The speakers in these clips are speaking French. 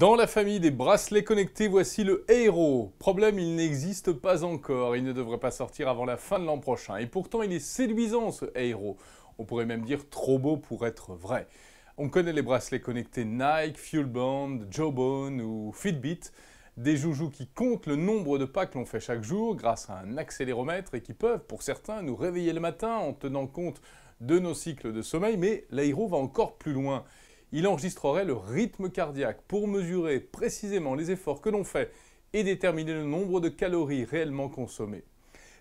Dans la famille des bracelets connectés, voici le Aero. Problème, il n'existe pas encore. Il ne devrait pas sortir avant la fin de l'an prochain. Et pourtant, il est séduisant ce Aero. On pourrait même dire trop beau pour être vrai. On connaît les bracelets connectés Nike, Fuelband, Jawbone ou Fitbit. Des joujoux qui comptent le nombre de pas que l'on fait chaque jour grâce à un accéléromètre et qui peuvent, pour certains, nous réveiller le matin en tenant compte de nos cycles de sommeil. Mais l'Aero va encore plus loin il enregistrerait le rythme cardiaque pour mesurer précisément les efforts que l'on fait et déterminer le nombre de calories réellement consommées.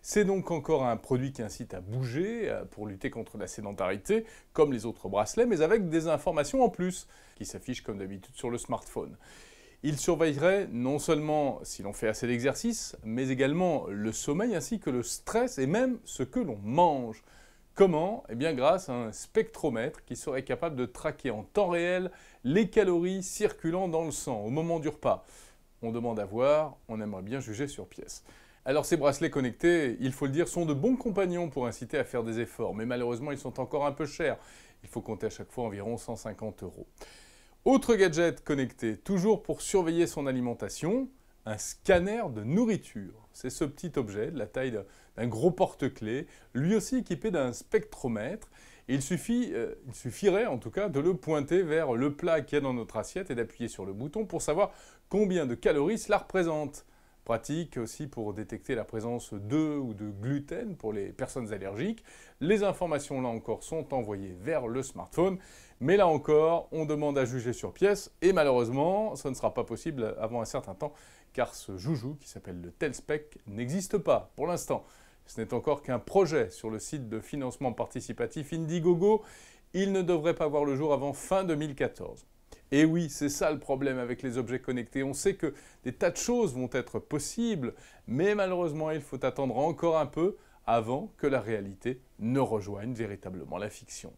C'est donc encore un produit qui incite à bouger pour lutter contre la sédentarité, comme les autres bracelets, mais avec des informations en plus, qui s'affichent comme d'habitude sur le smartphone. Il surveillerait non seulement si l'on fait assez d'exercice, mais également le sommeil ainsi que le stress et même ce que l'on mange. Comment Eh bien grâce à un spectromètre qui serait capable de traquer en temps réel les calories circulant dans le sang au moment du repas. On demande à voir, on aimerait bien juger sur pièce. Alors ces bracelets connectés, il faut le dire, sont de bons compagnons pour inciter à faire des efforts, mais malheureusement ils sont encore un peu chers. Il faut compter à chaque fois environ 150 euros. Autre gadget connecté, toujours pour surveiller son alimentation, un scanner de nourriture. C'est ce petit objet de la taille d'un gros porte-clés, lui aussi équipé d'un spectromètre. il, suffit, euh, il suffirait en tout cas de le pointer vers le plat qui est dans notre assiette et d'appuyer sur le bouton pour savoir combien de calories cela représente pratique aussi pour détecter la présence d'œufs ou de gluten pour les personnes allergiques. Les informations là encore sont envoyées vers le smartphone, mais là encore, on demande à juger sur pièce et malheureusement, ça ne sera pas possible avant un certain temps car ce joujou qui s'appelle le Telspec n'existe pas pour l'instant. Ce n'est encore qu'un projet sur le site de financement participatif Indiegogo. Il ne devrait pas voir le jour avant fin 2014. Et oui, c'est ça le problème avec les objets connectés. On sait que des tas de choses vont être possibles, mais malheureusement, il faut attendre encore un peu avant que la réalité ne rejoigne véritablement la fiction.